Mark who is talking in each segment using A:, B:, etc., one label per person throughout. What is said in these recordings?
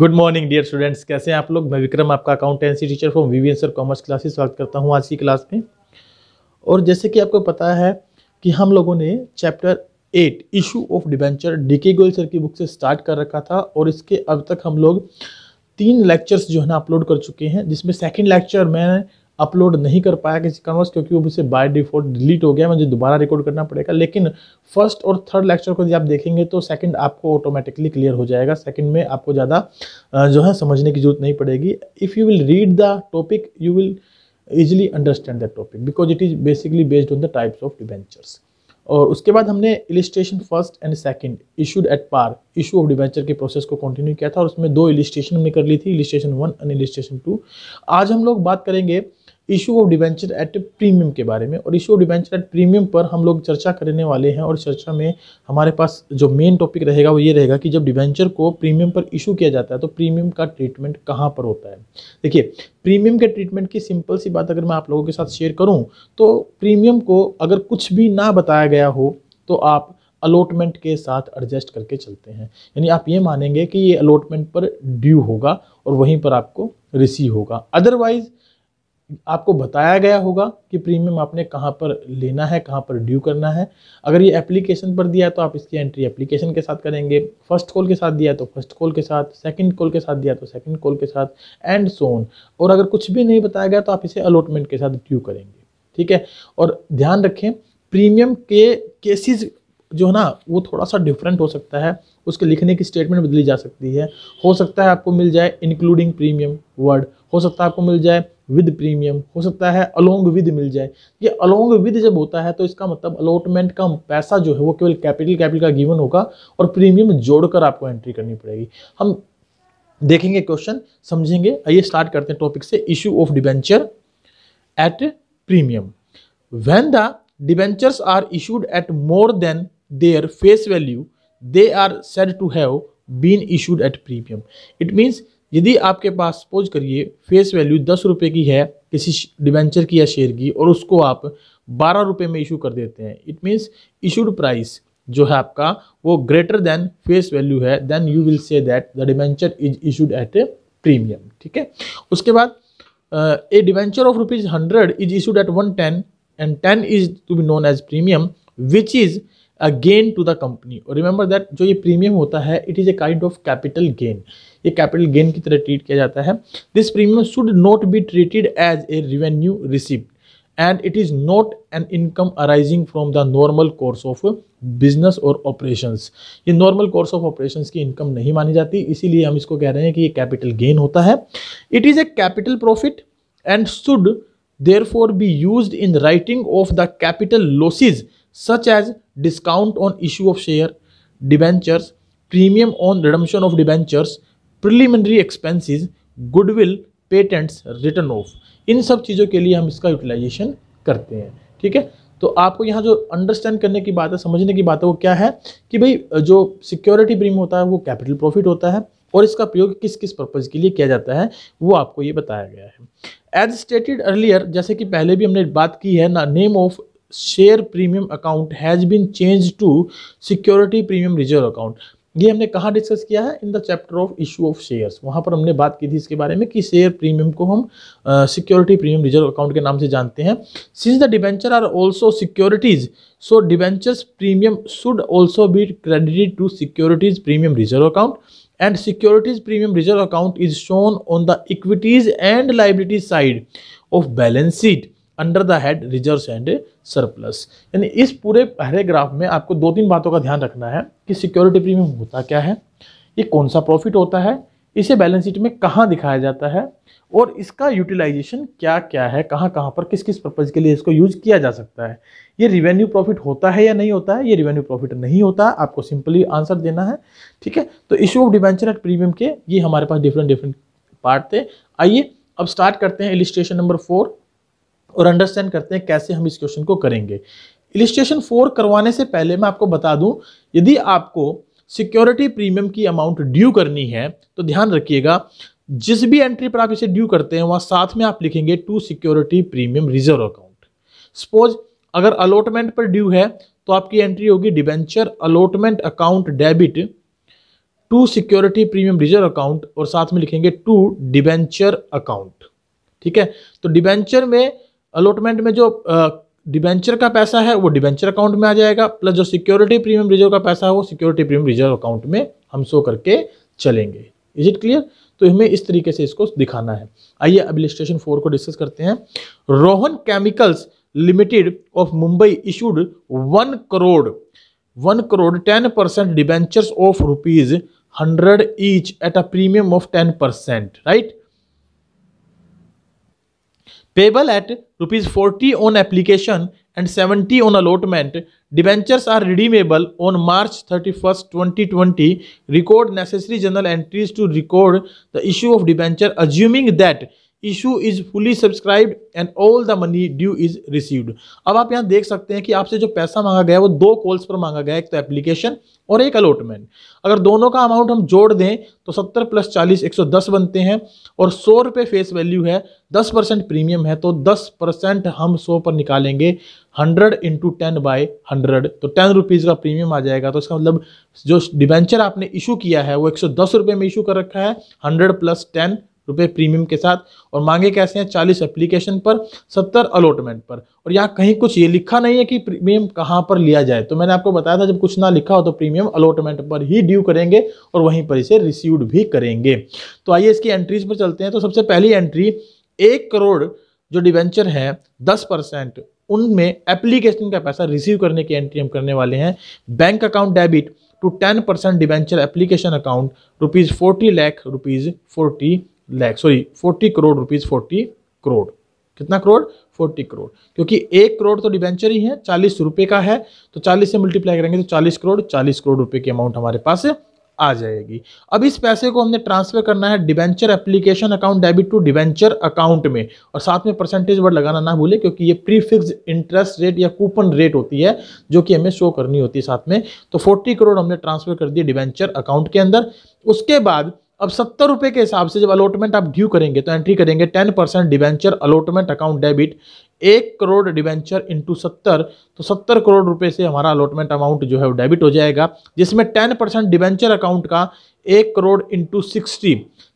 A: Good morning dear students कैसे हैं आप लोग मैं विक्रम आपका accountancy teacher from V sir commerce classes स्वागत करता हूं आज की क्लास में और जैसे कि आपको पता है कि हम लोगों ने chapter eight issue of D DK Goyal sir की बुक से स्टार्ट कर रखा था और इसके अब तक हम लोग तीन लेक्चर्स जो है ना अपलोड कर चुके हैं जिसमें सेकेंड लेक्चर मैं अपलोड नहीं कर पाया किसी कारण क्योंकि वो उसे बाय डिफॉल्ट डिलीट हो गया मुझे दोबारा रिकॉर्ड करना पड़ेगा लेकिन फर्स्ट और थर्ड लेक्चर को यदि आप देखेंगे तो सेकंड आपको ऑटोमेटिकली क्लियर हो जाएगा सेकंड में आपको ज़्यादा जो है समझने की जरूरत नहीं पड़ेगी if you will read the topic you will easily understand that topic because it is basically based on the types of debentures और उसके बाद हमने illustration first and second issued at par issue of debenture के process को continue किया था और उसमें दो इलिस्ट्रेशन हमने कर ली थी illustration one and illustration two आज हम लोग बात करेंगे issue of debenture at premium के बारे में और issue of debenture at premium पर हम लोग चर्चा करने वाले हैं और चर्चा में हमारे पास जो मेन टॉपिक रहेगा वो ये रहेगा कि जब डिवेंचर को प्रीमियम पर इशू किया जाता है तो प्रीमियम का ट्रीटमेंट कहाँ पर होता है देखिए प्रीमियम के ट्रीटमेंट की सिंपल सी बात अगर मैं आप लोगों के साथ शेयर करूँ तो प्रीमियम को अगर कुछ भी ना बताया गया हो तो आप अलॉटमेंट के साथ एडजस्ट करके चलते हैं यानी आप ये मानेंगे कि ये अलॉटमेंट पर ड्यू होगा और वहीं पर आपको रिसीव होगा अदरवाइज आपको बताया गया होगा कि प्रीमियम आपने कहाँ पर लेना है कहाँ पर ड्यू करना है अगर ये एप्लीकेशन पर दिया है तो आप इसकी एंट्री एप्लीकेशन के साथ करेंगे फर्स्ट कॉल के साथ दिया तो फर्स्ट कॉल के साथ सेकंड कॉल के साथ दिया तो सेकंड कॉल के साथ एंड सोन और अगर कुछ भी नहीं बताया गया तो आप इसे अलॉटमेंट के साथ ड्यू करेंगे ठीक है और ध्यान रखें प्रीमियम के केसेज जो है ना वो थोड़ा सा डिफरेंट हो सकता है उसके लिखने की स्टेटमेंट बदली जा सकती है हो सकता है आपको मिल जाए इंक्लूडिंग प्रीमियम वर्ड हो सकता है आपको मिल जाए विद प्रीमियम हो सकता है अलोंग विद मिल जाए ये अलोंग विद जब होता है तो इसका मतलब अलॉटमेंट का पैसा जो है वो केवल कैपिटल कैपिटल का गिवन होगा और प्रीमियम जोड़कर आपको एंट्री करनी पड़ेगी हम देखेंगे क्वेश्चन समझेंगे आइए स्टार्ट करते हैं टॉपिक से issue of debenture at premium when the debentures are issued at more than their face value they are said to have been issued at premium it means यदि आपके पास सपोज करिए face value दस रुपये की है किसी डिवेंचर की या शेयर की और उसको आप बारह रुपये में इशू कर देते हैं इट मीन्स इशूड प्राइस जो है आपका वो ग्रेटर देन फेस वैल्यू है then you will say that the debenture is issued at a premium ठीक है उसके बाद a debenture of rupees hundred is issued at one ten and ten is to be known as premium which is gain to the company और remember that जो ये premium होता है it is a kind of capital gain ये capital gain की तरह treat किया जाता है this premium should not be treated as a revenue receipt and it is not an income arising from the normal course of business और operations ये normal course of operations की income नहीं मानी जाती इसीलिए हम इसको कह रहे हैं कि ये कैपिटल गेन होता है it is a capital profit and should therefore be use in writing off the capital losses such as discount on issue of share debentures premium on redemption of debentures preliminary expenses goodwill patents written off इन सब चीज़ों के लिए हम इसका utilisation करते हैं ठीक है तो आपको यहाँ जो अंडरस्टैंड करने की बात है समझने की बात है वो क्या है कि भाई जो सिक्योरिटी प्रीम होता है वो कैपिटल प्रॉफिट होता है और इसका प्रयोग किस किस पर्पज़ के लिए किया जाता है वो आपको ये बताया गया है एज स्टेटेड अर्लियर जैसे कि पहले भी हमने बात की है ना name of share premium account has been change to security premium reserve account ये हमने कहाँ डिस्कस किया है in the chapter of issue of shares वहाँ पर हमने बात की थी इसके बारे में कि शेयर प्रीमियम को हम सिक्योरिटी प्रीमियम रिजर्व अकाउंट के नाम से जानते हैं since the debenture are also securities so debentures premium should also be credited to securities premium reserve account and securities premium reserve account is shown on the equities and liabilities side of balance sheet under the head reserve and surplus यानी इस पूरे paragraph में आपको दो तीन बातों का ध्यान रखना है कि सिक्योरिटी प्रीमियम होता क्या है ये कौन सा प्रॉफिट होता है इसे बैलेंस शीट में कहाँ दिखाया जाता है और इसका यूटिलाइजेशन क्या क्या है कहाँ कहाँ पर किस किस पर्पज़ के लिए इसको यूज किया जा सकता है ये रिवेन्यू प्रॉफिट होता है या नहीं होता है ये रिवेन्यू प्रॉफिट नहीं होता है आपको सिंपली आंसर देना है ठीक है तो issue of debenture at premium के ये हमारे पास डिफरेंट डिफरेंट पार्ट थे आइए अब स्टार्ट करते हैं इलिस्ट्रेशन नंबर फोर और अंडरस्टैंड करते हैं कैसे हम इस क्वेश्चन को करेंगे इलिस्ट्रेशन फोर करवाने से पहले मैं आपको बता दूं यदि आपको सिक्योरिटी प्रीमियम की अमाउंट ड्यू करनी है तो ध्यान रखिएगा जिस भी एंट्री पर आप इसे ड्यू करते हैं वहाँ साथ में आप लिखेंगे to security premium reserve account suppose अगर अलॉटमेंट पर ड्यू है तो आपकी एंट्री होगी debenture allotment account debit to security premium reserve account और साथ में लिखेंगे टू डिबेंचर अकाउंट ठीक है तो डिबेंचर में अलॉटमेंट में जो डिबेंचर का पैसा है वो डिबेंचर अकाउंट में आ जाएगा प्लस जो सिक्योरिटी प्रीमियम रिजर्व का पैसा है वो सिक्योरिटी प्रीमियम रिजर्व अकाउंट में हम शो करके चलेंगे इज इट क्लियर तो हमें इस तरीके से इसको दिखाना है आइए अब स्टेशन फोर को डिस्कस करते हैं Rohan chemicals limited of Mumbai issued one crore one crore ten percent debentures of rupees hundred each at a premium of ten percent right Payable at rupees 40 on application and 70 on allotment. Debentures are redeemable on March 31st, 2020. Record necessary journal entries to record the issue of debenture assuming that issue is fully subscribed and all the money due is received अब आप यहां देख सकते हैं कि आपसे जो पैसा मांगा गया है वो दो कॉल्स पर मांगा गया है एक तो एप्लीकेशन और एक अलॉटमेंट अगर दोनों का अमाउंट हम जोड़ दें तो सत्तर प्लस चालीस एक सौ दस बनते हैं और सौ रुपये फेस वैल्यू है दस परसेंट प्रीमियम है तो दस परसेंट हम सौ पर निकालेंगे hundred into ten by hundred तो टेन रुपीज़ का प्रीमियम आ जाएगा तो इसका मतलब जो डिबेंचर आपने इशू किया है वो एक सौ दस में इशू कर रखा है हंड्रेड प्लस टेन रुपये प्रीमियम के साथ और मांगे कैसे हैं चालीस एप्लीकेशन पर सत्तर अलॉटमेंट पर और यहाँ कहीं कुछ ये लिखा नहीं है कि प्रीमियम कहाँ पर लिया जाए तो मैंने आपको बताया था जब कुछ ना लिखा हो तो प्रीमियम अलॉटमेंट पर ही ड्यू करेंगे और वहीं पर इसे रिसीव्ड भी करेंगे तो आइए इसकी एंट्रीज पर चलते हैं तो सबसे पहली एंट्री एक करोड़ जो डिवेंचर है दस परसेंट उनमें एप्लीकेशन का पैसा रिसीव करने की एंट्री हम करने वाले हैं bank account debit to ten percent debenture application account rupees forty lakh rupees forty lakh sorry forty crore rupees forty crore कितना करोड़ फोर्टी करोड़ क्योंकि एक करोड़ तो डिबेंचर ही है चालीस रुपए का है तो चालीस से मल्टीप्लाई करेंगे तो चालीस करोड़ चालीस करोड़ रुपए की अमाउंट हमारे पास आ जाएगी अब इस पैसे को हमने ट्रांसफर करना है debenture application account debit to debenture account में और साथ में परसेंटेज वर्ड लगाना ना भूले क्योंकि ये प्रीफिक्स इंटरेस्ट रेट या कूपन रेट होती है जो कि हमें शो करनी होती है साथ में तो 40 करोड़ हमने ट्रांसफर कर दिए डिबेंचर अकाउंट के अंदर उसके बाद अब सत्तर रुपये के हिसाब से जब अलॉटमेंट आप ड्यू करेंगे तो एंट्री करेंगे ten percent debenture allotment account debit एक करोड़ डिवेंचर इंटू सत्तर तो सत्तर करोड़ रुपए से हमारा अलॉटमेंट अमाउंट जो है वो डेबिट हो जाएगा जिसमें टेन परसेंट डिवेंचर अकाउंट का एक crore into sixty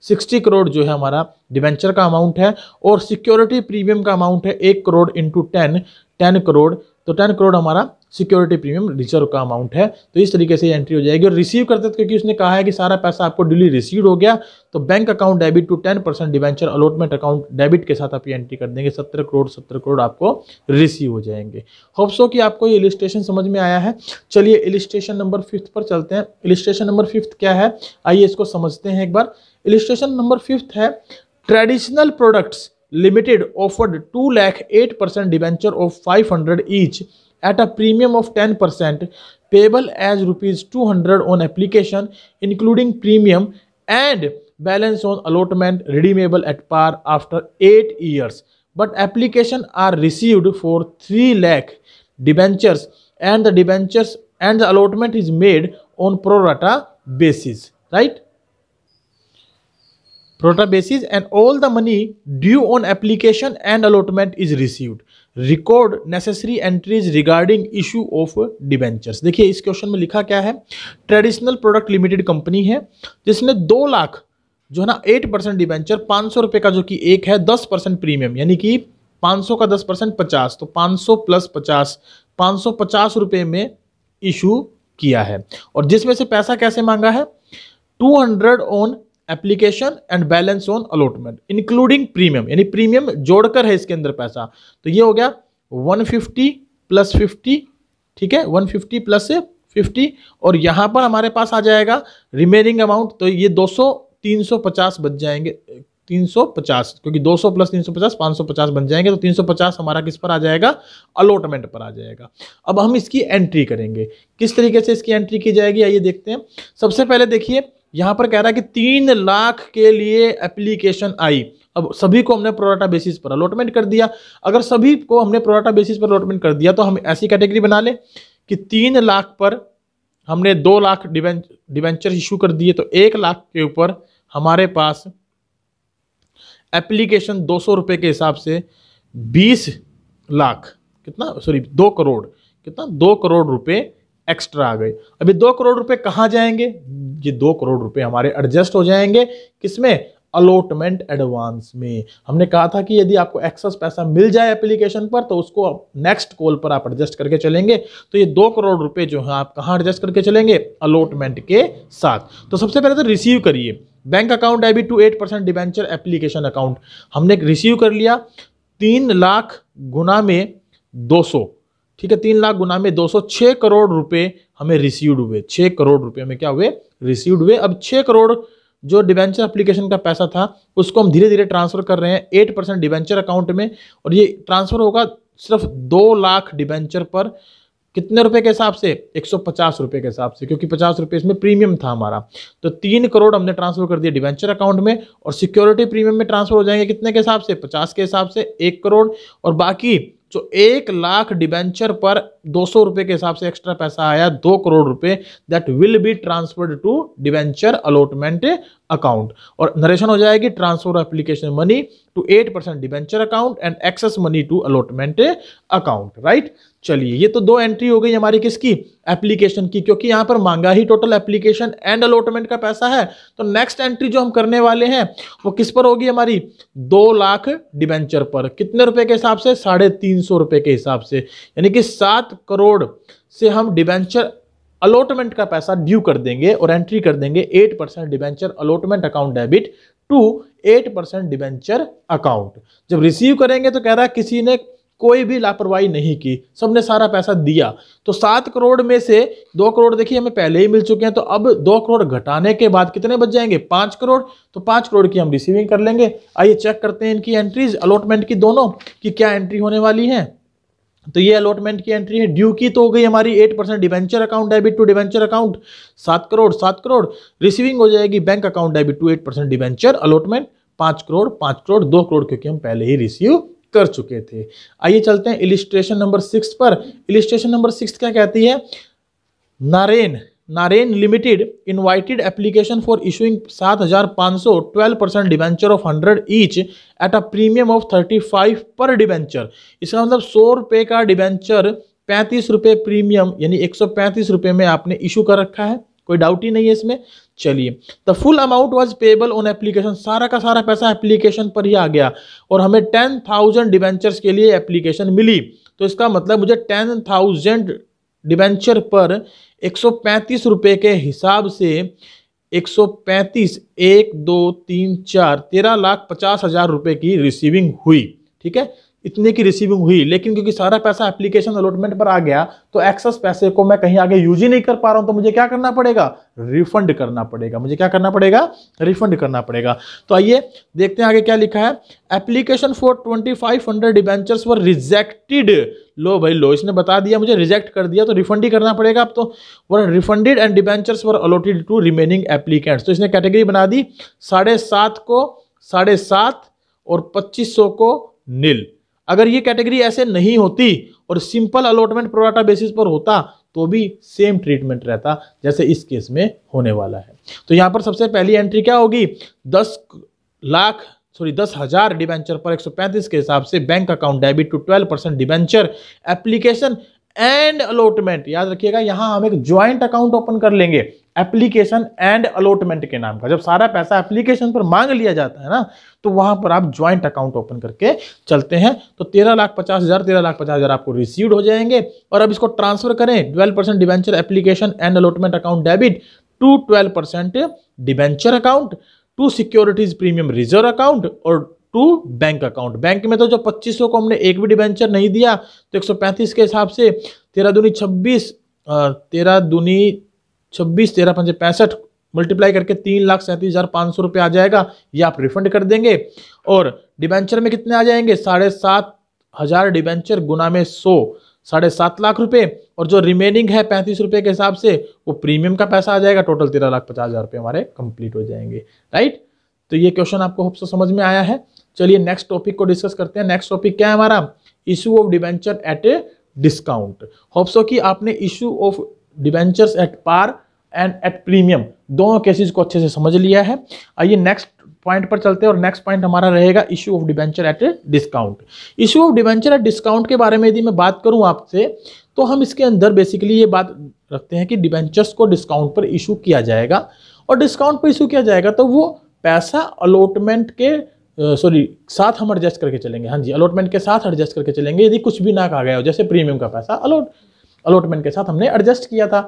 A: sixty crore जो है हमारा डिवेंचर का अमाउंट है और सिक्योरिटी प्रीमियम का अमाउंट है एक crore into ten ten crore तो टेन करोड़ हमारा सिक्योरिटी प्रीमियम रिजर्व का अमाउंट है तो इस तरीके से एंट्री हो जाएगी और रिसीव करते क्योंकि उसने कहा है कि सारा पैसा आपको डिली रिसीव हो गया तो bank account debit to ten percent debenture allotment account debit के साथ आप एंट्री कर देंगे सत्तर करोड़ सत्तर करोड़ आपको रिसीव हो जाएंगे होप्सो कि आपको ये इलिस्ट्रेशन समझ में आया है चलिए इलिस्ट्रेशन नंबर फिफ्थ पर चलते हैं इलिस्ट्रेशन नंबर फिफ्थ क्या है आइए इसको समझते हैं एक बार इलिस्ट्रेशन नंबर फिफ्थ है traditional products Limited offered 2 lakh 8% debenture of 500 each at a premium of 10% payable as rupees 200 on application including premium and balance on allotment redeemable at par after 8 years but application are received for 3 lakh debentures and the debentures and the allotment is made on pro rata basis right rota basis and all the money due on application and allotment is received record necessary entries regarding issue of debentures देखिए इस question में लिखा क्या है traditional product limited company है जिसने दो लाख जो है ना एट परसेंट डिबेंचर पाँच सौ रुपये का जो कि एक है दस परसेंट प्रीमियम यानी कि पाँच सौ का दस परसेंट पचास तो पाँच सौ प्लस पचास पाँच सौ पचास रुपये में इशू किया है और जिसमें से पैसा कैसे मांगा है two hundred on application and balance on allotment including premium यानी प्रीमियम जोड़कर है इसके अंदर पैसा तो ये हो गया 150 प्लस 50 ठीक है 150 प्लस 50 और यहां पर हमारे पास आ जाएगा रिमेनिंग अमाउंट तो ये 200 350 बच जाएंगे 350 क्योंकि 200 प्लस 350 550 बन जाएंगे तो 350 हमारा किस पर आ जाएगा अलॉटमेंट पर आ जाएगा अब हम इसकी एंट्री करेंगे किस तरीके से इसकी एंट्री की जाएगी आइए देखते हैं सबसे पहले देखिए यहाँ पर कह रहा है कि तीन लाख के लिए एप्लीकेशन आई अब सभी को हमने प्रोडाटा बेसिस पर अलॉटमेंट कर दिया अगर सभी को हमने प्रोडाटा बेसिस पर अलॉटमेंट कर दिया तो हम ऐसी कैटेगरी बना लें कि तीन लाख पर हमने दो लाख डिवेंचर इशू कर दिए तो एक लाख के ऊपर हमारे पास एप्लीकेशन दो सौ रुपये के हिसाब से बीस लाख कितना सॉरी दो करोड़ कितना दो करोड़ रुपये एक्स्ट्रा आ गए अभी दो करोड़ रुपए कहाँ जाएंगे ये दो करोड़ रुपए हमारे एडजस्ट हो जाएंगे किसमें अलॉटमेंट एडवांस में हमने कहा था कि यदि आपको एक्सेस पैसा मिल जाए एप्लीकेशन पर तो उसको नेक्स्ट कॉल पर आप एडजस्ट करके चलेंगे तो ये दो करोड़ रुपए जो है आप कहाँ एडजस्ट करके चलेंगे अलॉटमेंट के साथ तो सबसे पहले तो रिसीव करिए bank account I B to eight percent debenture application account हमने रिसीव कर लिया तीन लाख गुना में दो सौ ठीक है तीन लाख गुना में 206 करोड़ रुपए हमें रिसीव्ड हुए छः करोड़ रुपए हमें क्या हुए रिसीव्ड हुए अब छः करोड़ जो डिवेंचर एप्लीकेशन का पैसा था उसको हम धीरे धीरे ट्रांसफर कर रहे हैं एट परसेंट डिवेंचर अकाउंट में और ये ट्रांसफर होगा सिर्फ दो लाख डिबेंचर पर कितने रुपए के हिसाब से एक सौ पचास रुपए के हिसाब से क्योंकि पचास रुपए इसमें प्रीमियम था हमारा तो तीन करोड़ हमने ट्रांसफर कर दिया डिवेंचर अकाउंट में और सिक्योरिटी प्रीमियम में ट्रांसफर हो जाएंगे कितने के हिसाब से पचास के हिसाब से एक करोड़ और बाकी तो एक लाख डिबेंचर पर दो सौ रुपए के हिसाब से एक्स्ट्रा पैसा आया दो करोड़ रुपए that will be transferred to debenture allotment account और नरेशन हो जाएगी transfer application money to eight percent debenture account and excess money to allotment account right चलिए ये तो दो एंट्री हो गई हमारी किसकी एप्लीकेशन की क्योंकि यहां पर मांगा ही टोटल एप्लीकेशन एंड अलॉटमेंट का पैसा है तो नेक्स्ट एंट्री जो हम करने वाले हैं वो किस पर होगी हमारी दो लाख डिबेंचर पर कितने रुपए के हिसाब से साढ़े तीन सौ रुपए के हिसाब से यानी कि सात करोड़ से हम डिबेंचर अलॉटमेंट का पैसा ड्यू कर देंगे और एंट्री कर देंगे eight percent debenture allotment account debit to eight percent debenture account जब रिसीव करेंगे तो कह रहा है किसी ने कोई भी लापरवाही नहीं की सबने सारा पैसा दिया तो सात करोड़ में से दो करोड़ देखिए हमें पहले ही मिल चुके हैं तो अब दो करोड़ घटाने के बाद कितने बच जाएंगे पांच करोड़ तो पांच करोड़ की हम रिसीविंग कर लेंगे आइए चेक करते हैं इनकी एंट्रीज अलॉटमेंट की दोनों की क्या एंट्री होने वाली है तो ये अलॉटमेंट की एंट्री है ड्यू की तो हो गई हमारी eight percent debenture account debit to debenture account सात करोड़ सात करोड़ रिसीविंग हो जाएगी bank account debit to eight percent debenture allotment पाँच करोड़ पाँच करोड़ दो करोड़ क्योंकि हम पहले ही रिसीव कर चुके थे आइए चलते हैं इलिस्ट्रेशन नंबर सिक्स पर इलिस्ट्रेशन नंबर सिक्स क्या कहती है Naren Naren limited invited application for issuing सात हजार पाँच सौ twelve percent debenture of hundred each at a premium of thirty five per debenture इसका मतलब सौ रुपये का डिवेंचर पैंतीस रुपये प्रीमियम यानी एक सौ पैंतीस रुपये में आपने इशू कर रखा है कोई डाउट ही नहीं है इसमें चलिए the full amount was payable on application सारा का सारा पैसा एप्लीकेशन पर ही आ गया और हमें टेन थाउजेंड डिवेंचर्स के लिए एप्लीकेशन मिली तो इसका मतलब मुझे टेन थाउजेंड डिबेंचर पर एक सौ के हिसाब से एक सौ पैंतीस एक दो तीन चार तेरह लाख पचास हज़ार रुपये की रिसीविंग हुई ठीक है इतने की रिसीविंग हुई लेकिन क्योंकि सारा पैसा एप्लीकेशन अलॉटमेंट पर आ गया तो एक्सेस पैसे को मैं कहीं आगे यूज ही नहीं कर पा रहा हूं तो मुझे क्या करना पड़ेगा रिफंड करना पड़ेगा मुझे क्या करना पड़ेगा रिफंड करना पड़ेगा तो आइए देखते हैं आगे क्या लिखा है application for twenty five hundred debentures were rejected लो भाई लो इसने बता दिया मुझे रिजेक्ट कर दिया तो रिफंड ही करना पड़ेगा आप तो were refunded and debentures were allotted to remaining applicants तो इसने कैटेगरी बना दी साढ़े सात को साढ़े सात और पच्चीस सौ को नील अगर ये कैटेगरी ऐसे नहीं होती और सिंपल अलॉटमेंट प्रोडाटा बेसिस पर होता तो भी सेम ट्रीटमेंट रहता जैसे इस केस में होने वाला है तो यहाँ पर सबसे पहली एंट्री क्या होगी दस लाख सॉरी दस हजार डिबेंचर पर 135 के हिसाब से bank account debit to 12 percent debenture application and allotment याद रखिएगा यहाँ हम एक ज्वाइंट अकाउंट ओपन कर लेंगे एप्लीकेशन एंड अलॉटमेंट के नाम का जब सारा पैसा एप्लीकेशन पर मांग लिया जाता है ना तो वहां पर आप ज्वाइंट अकाउंट ओपन करके चलते हैं तो तेरह लाख पचास हजार तेरह लाख पचास हजार आपको रिसीव हो जाएंगे और अब इसको ट्रांसफर करें twelve percent debenture application and allotment account debit to twelve percent debenture account to securities premium reserve account और टू बैंक अकाउंट बैंक में तो जो 2500 को हमने एक भी डिबेंचर नहीं दिया तो 135 के हिसाब से तेरह दूनी छब्बीस तेरह दूनी छब्बीस तेरह पंजे पैंसठ मल्टीप्लाई करके तीन लाख सैंतीस हज़ार पाँच सौ रुपये आ जाएगा ये आप रिफंड कर देंगे और डिबेंचर में कितने आ जाएंगे साढ़े सात हज़ार डिबेंचर गुना में सौ साढ़े सात लाख रुपए और जो रिमेनिंग है पैंतीस रुपए के हिसाब से वो प्रीमियम का पैसा आ जाएगा टोटल तेरह लाख पचास हज़ार रुपये हमारे कंप्लीट हो जाएंगे राइट तो ये क्वेश्चन आपको होप से समझ में आया है चलिए नेक्स्ट टॉपिक को डिस्कस करते हैं नेक्स्ट टॉपिक क्या है हमारा issue of debenture at a discount hope so की आपने issue of debenture at par and at premium दोनों केसेज को अच्छे से समझ लिया है आइए नेक्स्ट पॉइंट पर चलते हैं और नेक्स्ट पॉइंट हमारा रहेगा issue of debenture at a discount issue of debenture at discount के बारे में यदि मैं बात करूं आपसे तो हम इसके अंदर बेसिकली ये बात रखते हैं कि डिवेंचर्स को डिस्काउंट पर इशू किया जाएगा और डिस्काउंट पर इशू किया जाएगा तो वो पैसा अलॉटमेंट के सॉरी uh, साथ हम एडजस्ट करके चलेंगे हाँ जी अलॉटमेंट के साथ एडजस्ट करके चलेंगे यदि कुछ भी ना कहा गया हो जैसे प्रीमियम का पैसा अलॉट अलॉटमेंट के साथ हमने एडजस्ट किया था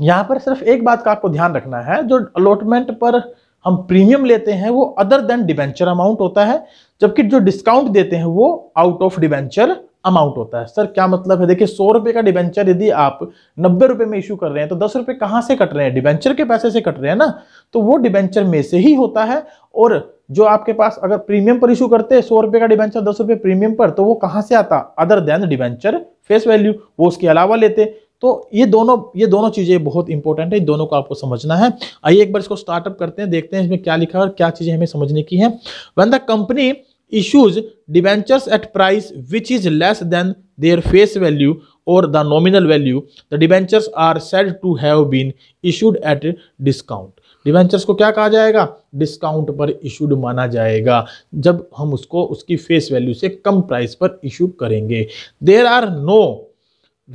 A: यहाँ पर सिर्फ एक बात का आपको ध्यान रखना है जो अलॉटमेंट पर हम प्रीमियम लेते हैं वो अदर देन डिबेंचर अमाउंट होता है जबकि जो डिस्काउंट देते हैं वो आउट ऑफ डिबेंचर अमाउंट होता है सर क्या मतलब है देखिए सौ रुपए का डिबेंचर यदि आप नब्बे रुपए में इशू कर रहे हैं तो दस रुपए कहां से कट रहे हैं डिबेंचर के पैसे से कट रहे हैं ना तो वो डिबेंचर में से ही होता है और जो आपके पास अगर प्रीमियम पर इशू करते हैं सौ रुपए का डिबेंचर दस रुपए प्रीमियम पर तो वो कहां से आता other than debenture face value वो उसके अलावा लेते तो ये दोनों ये दोनों चीज़ें बहुत इंपॉर्टेंट है दोनों को आपको समझना है आइए एक बार इसको स्टार्टअप करते हैं देखते हैं इसमें क्या लिखा है और क्या चीज़ें हमें समझने की हैं one the company issues debentures at price which is less than their face value और the nominal value the debentures are said to have been issued at discount debentures को क्या कहा जाएगा डिस्काउंट पर इशूड माना जाएगा जब हम उसको उसकी फेस वैल्यू से कम प्राइस पर इशू करेंगे there are no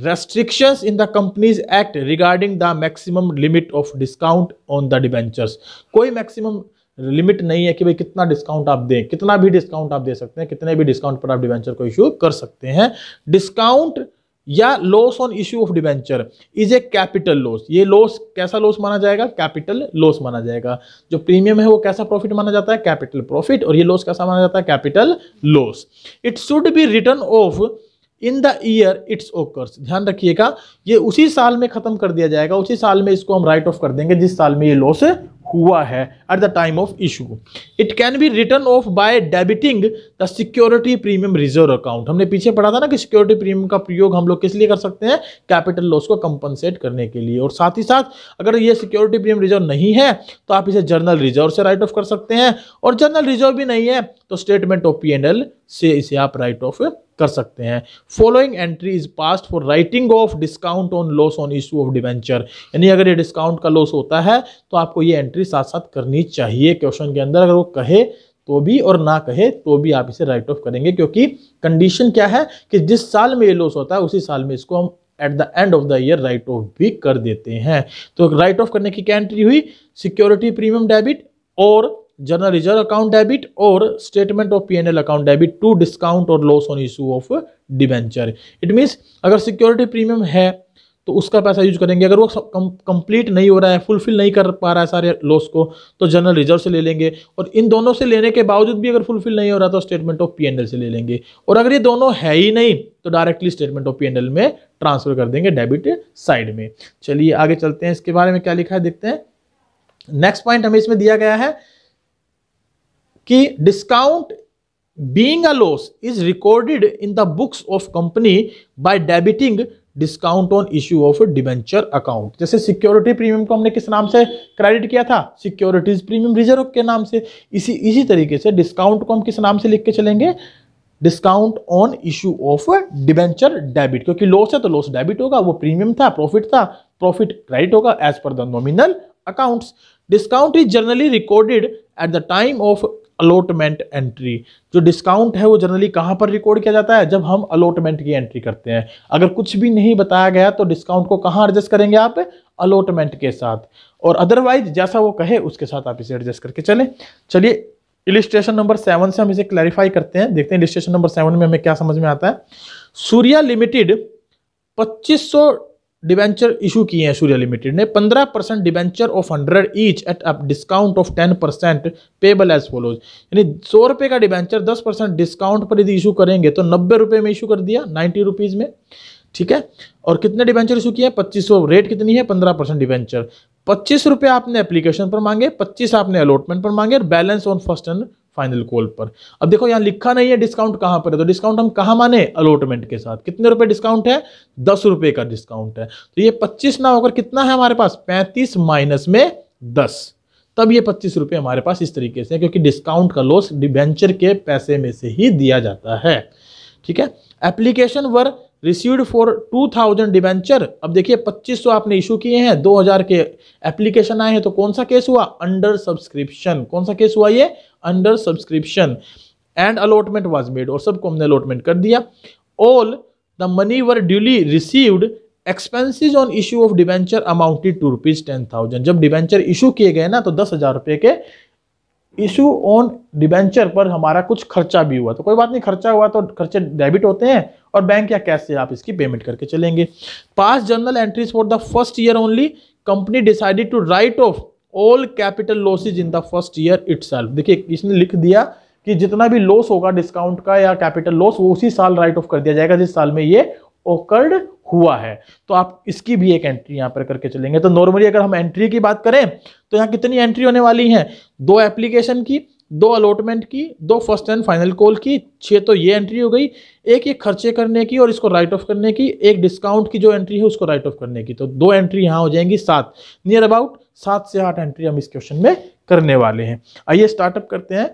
A: restrictions in the companies act regarding the maximum limit of discount on the debentures कोई maximum लिमिट नहीं है कि भाई कितना डिस्काउंट आप दें कितना भी डिस्काउंट आप दे सकते हैं कितने भी डिस्काउंट पर आप डिवेंचर को इश्यू कर सकते हैं डिस्काउंट या loss on issue of debenture is a capital loss ये लॉस कैसा लॉस माना जाएगा कैपिटल लॉस माना जाएगा जो प्रीमियम है वो कैसा प्रॉफिट माना जाता है कैपिटल प्रॉफिट और ये लॉस कैसा माना जाता है capital loss it should be written off in the year it's occurs ध्यान रखिएगा ये उसी साल में खत्म कर दिया जाएगा उसी साल में इसको हम राइट ऑफ कर देंगे जिस साल में ये लॉस हुआ है at the time of issue it can be written off by debiting the security premium reserve account हमने पीछे पढ़ा था ना कि सिक्योरिटी प्रीमियम का प्रयोग हम लोग किस लिए कर सकते हैं कैपिटल लॉस को कंपनसेट करने के लिए और साथ ही साथ अगर ये सिक्योरिटी प्रीमियम रिजर्व नहीं है तो आप इसे जर्नल रिजर्व से राइट ऑफ कर सकते हैं और जर्नल रिजर्व भी नहीं है तो स्टेटमेंट ऑफ पी से इसे आप राइट ऑफ कर सकते हैं following entry is pass for writing off discount on loss on issue of debenture यानी अगर ये डिस्काउंट का लॉस होता है तो आपको ये एंट्री साथ साथ करनी चाहिए क्वेश्चन के अंदर अगर वो कहे तो भी और ना कहे तो भी आप इसे राइट ऑफ करेंगे क्योंकि कंडीशन क्या है कि जिस साल में ये लॉस होता है उसी साल में इसको हम at the end of the year write off भी कर देते हैं तो राइट ऑफ करने की क्या एंट्री हुई सिक्योरिटी प्रीमियम डेबिट और जनरल रिजर्व अकाउंट डेबिट और statement of PNL account debit to discount और loss on issue of debenture it means अगर सिक्योरिटी प्रीमियम है तो उसका पैसा यूज करेंगे अगर वो कंप्लीट नहीं हो रहा है फुलफिल नहीं कर पा रहा है सारे लॉस को तो जनरल रिजर्व से ले लेंगे और इन दोनों से लेने के बावजूद भी अगर फुलफिल नहीं हो रहा तो स्टेटमेंट ऑफ पी से ले लेंगे और अगर ये दोनों है ही नहीं तो डायरेक्टली स्टेटमेंट ऑफ पी में ट्रांसफर कर देंगे डेबिट साइड में चलिए आगे चलते हैं इसके बारे में क्या लिखा है देखते हैं नेक्स्ट पॉइंट हमें इसमें दिया गया है कि discount being a loss is recorded in the books of company by debiting discount on issue of debenture account जैसे सिक्योरिटी प्रीमियम को हमने किस नाम से क्रेडिट किया था सिक्योरिटीज प्रीमियम रिजर्व के नाम से इसी इसी तरीके से डिस्काउंट को हम किस नाम से लिख के चलेंगे discount on issue of debenture debit क्योंकि लॉस है तो लॉस डेबिट होगा वो प्रीमियम था प्रॉफिट था प्रॉफिट क्रेडिट होगा as per the nominal accounts discount is generally recorded at the time of allotment entry जो डिस्काउंट है वो जनरली कहाँ पर रिकॉर्ड किया जाता है जब हम अलॉटमेंट की एंट्री करते हैं अगर कुछ भी नहीं बताया गया तो डिस्काउंट को कहाँ एडजस्ट करेंगे आप अलॉटमेंट के साथ और अदरवाइज जैसा वो कहे उसके साथ आप इसे एडजस्ट करके चलें चलिए इलिस्ट्रेशन नंबर सेवन से हम इसे क्लैरिफाई करते हैं देखते हैं इलिस्ट्रेशन नंबर सेवन में हमें क्या समझ में आता है सूर्या लिमिटेड पच्चीस डिवेंचर इशू किए हैं सूर्य लिमिटेड ने 15 percent debenture of 100 each at a discount of 10 percent payable as follows यानी सौ रुपये का डिवेंचर 10 परसेंट डिस्काउंट पर यदि इशू करेंगे तो नब्बे रुपये में इशू कर दिया नाइन्टी रुपीज़ में ठीक है और कितने डिवेंचर इशू किए हैं पच्चीस सौ रेट कितनी है पंद्रह परसेंट डिवेंचर पच्चीस रुपये आपने एप्लीकेशन पर मांगे पच्चीस आपने अलॉटमेंट पर मांगे और balance on first and final call पर अब देखो यहां लिखा नहीं है डिस्काउंट कहां पर है तो डिस्काउंट हम कहाँ माने अलॉटमेंट के साथ कितने रुपए डिस्काउंट है दस रुपए का डिस्काउंट है तो ये पच्चीस ना होकर कितना है हमारे पास पैंतीस माइनस में दस तब ये पच्चीस रुपए हमारे पास इस तरीके से क्योंकि डिस्काउंट का लॉस डिबेंचर के पैसे में से ही दिया जाता है ठीक है application were received for 2000 debenture अब देखिए 2500 तो आपने इशू किए हैं 2000 के एप्लीकेशन आए हैं तो कौन सा केस हुआ अंडर सब्सक्रिप्शन कौन सा केस हुआ ये under subscription and allotment was made और सबको हमने अलॉटमेंट कर दिया all the money were duly received expenses on issue of debenture amounted to rupees ten thousand जब डिवेंचर इशू किए गए ना तो दस हजार रुपए के इशू ऑन डिवेंचर पर हमारा कुछ खर्चा भी हुआ तो कोई बात नहीं खर्चा हुआ तो खर्चे डेबिट होते हैं और बैंक या कैश से आप इसकी पेमेंट करके चलेंगे pass journal entries for the first year only company decided to write off all capital losses in the first year it देखिए इसने लिख दिया कि जितना भी लॉस होगा डिस्काउंट का या कैपिटल लॉस वो उसी साल राइट ऑफ कर दिया जाएगा जिस साल में ये ओकर्ड हुआ है तो आप इसकी भी एक एंट्री यहां पर करके चलेंगे तो नॉर्मली अगर हम एंट्री की बात करें तो यहां कितनी एंट्री होने वाली है दो एप्लीकेशन की दो अलॉटमेंट की दो फर्स्ट एंड फाइनल कॉल की छः तो ये एंट्री हो गई एक एक खर्चे करने की और इसको राइट ऑफ करने की एक डिस्काउंट की जो एंट्री है उसको राइट ऑफ करने की तो दो एंट्री यहाँ हो जाएंगी सात नियर अबाउट सात से आठ एंट्री हम इस क्वेश्चन में करने वाले हैं आइए स्टार्टअप करते हैं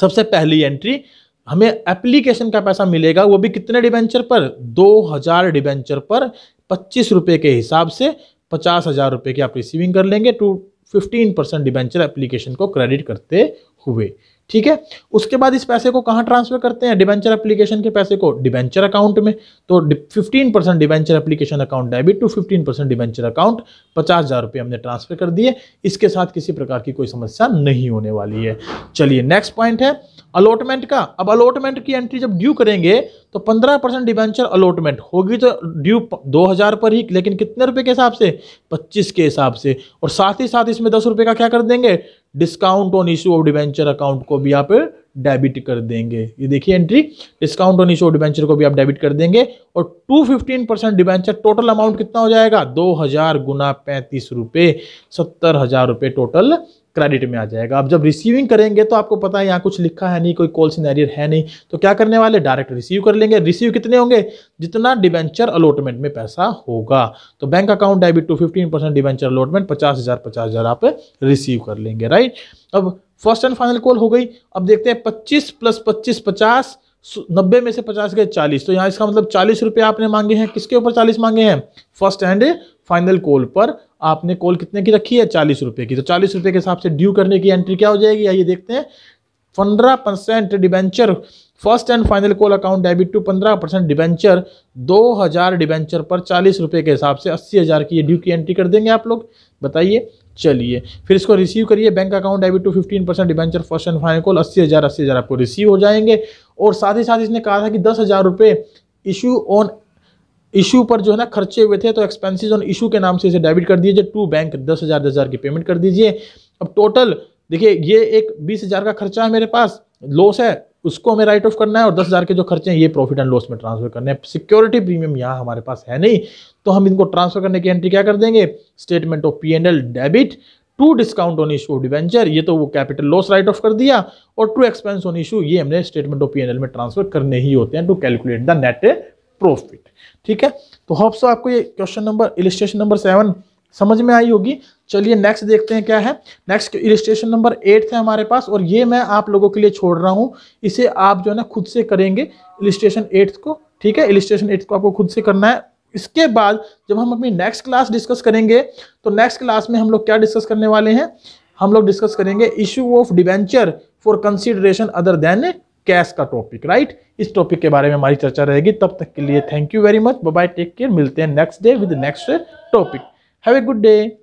A: सबसे पहली एंट्री हमें एप्लीकेशन का पैसा मिलेगा वो भी कितने डिबेंचर पर दो हज़ार डिबेंचर पर पच्चीस के हिसाब से पचास हज़ार की आप रिसीविंग कर लेंगे to fifteen percent debenture application को क्रेडिट करते हुए ठीक है उसके बाद इस पैसे को कहाँ ट्रांसफर करते हैं डिवेंचर एप्लीकेशन के पैसे को डिवेंचर अकाउंट में तो fifteen percent debenture application account debit to fifteen percent debenture account पचास हज़ार रुपये हमने ट्रांसफर कर दिए इसके साथ किसी प्रकार की कोई समस्या नहीं होने वाली है चलिए नेक्स्ट पॉइंट है अलॉटमेंट का अब अलॉटमेंट की एंट्री जब ड्यू करेंगे तो पंद्रह परसेंट डिवेंचर अलॉटमेंट होगी तो ड्यू दो हज़ार पर ही लेकिन कितने रुपए के हिसाब से पच्चीस के हिसाब से और साथ ही साथ इसमें दस रुपए का क्या कर देंगे discount on issue of debenture account को भी आप डेबिट कर देंगे ये देखिए entry discount on issue of debenture को भी आप डेबिट कर देंगे और to fifteen percent debenture total amount कितना हो जाएगा दो हजार गुना पैंतीस रुपये सत्तर हजार रुपये टोटल क्रेडिट में आ जाएगा अब जब रिसीविंग करेंगे तो आपको पता है यहाँ कुछ लिखा है नहीं कोई कॉल सिनेरियर है नहीं तो क्या करने वाले डायरेक्ट रिसीव कर लेंगे रिसीव कितने होंगे जितना डिवेंचर अलॉटमेंट में पैसा होगा तो bank account debit to fifteen percent debenture allotment पचास हज़ार पचास हज़ार आप रिसीव कर लेंगे राइट अब फर्स्ट एंड फाइनल कॉल हो गई अब देखते हैं पच्चीस प्लस पच्चीस पचास नब्बे में से पचास गए चालीस तो यहाँ इसका मतलब चालीस रुपये आपने मांगे हैं किसके ऊपर चालीस मांगे हैं फर्स्ट एंड फाइनल कॉल पर आपने कॉल कितने की रखी है चालीस रुपये की तो चालीस रुपये के हिसाब से ड्यू करने की एंट्री क्या हो जाएगी आइए देखते हैं पंद्रह percent debenture first and final call account debit to पंद्रह परसेंट डिबेंचर दो हज़ार डिबेंचर पर चालीस रुपये के हिसाब से अस्सी हज़ार की ये ड्यू की एंट्री कर देंगे आप लोग बताइए चलिए फिर इसको रिसीव करिए bank account debit to fifteen percent debenture first and final call अस्सी हज़ार अस्सी हज़ार आपको रिसीव हो जाएंगे और साथ ही साथ इसने कहा था कि दस हज़ार रुपये इशू ऑन इशू पर जो है ना खर्चे हुए थे तो एक्सपेंसिज ऑन इशू के नाम से इसे डेबिट कर दीजिए टू बैंक दस हज़ार दस हज़ार की पेमेंट कर दीजिए अब टोटल देखिए ये एक बीस हज़ार का खर्चा है मेरे पास लॉस है उसको हमें राइट ऑफ करना है और दस हज़ार के जो खर्चे हैं ये प्रॉफिट एंड लॉस में ट्रांसफर करने हैं सिक्योरिटी प्रीमियम यहाँ हमारे पास है नहीं तो हम इनको ट्रांसफर करने की एंट्री क्या कर देंगे statement of P and L debit to discount on issue debenture ये तो वो कैपिटल लॉस राइट ऑफ कर दिया और टू एक्सपेंस ऑन इशू ये हमने statement of P and L में ट्रांसफर करने ही होते हैं to calculate the net profit ठीक है तो हॉप्स आपको ये question number illustration number seven समझ में आई होगी चलिए नेक्स्ट देखते हैं क्या है नेक्स्ट इलिस्ट्रेशन नंबर एट है हमारे पास और ये मैं आप लोगों के लिए छोड़ रहा हूँ इसे आप जो है ना खुद से करेंगे इलिस्ट्रेशन एट को ठीक है इलिस्ट्रेशन एट को आपको खुद से करना है इसके बाद जब हम अपनी नेक्स्ट क्लास डिस्कस करेंगे तो नेक्स्ट क्लास में हम लोग क्या डिस्कस करने वाले हैं हम लोग डिस्कस करेंगे issue of debenture for consideration other than cash का टॉपिक राइट इस टॉपिक के बारे में हमारी चर्चा रहेगी तब तक के लिए thank you very much bye take care मिलते हैं next day with next topic Have a good day.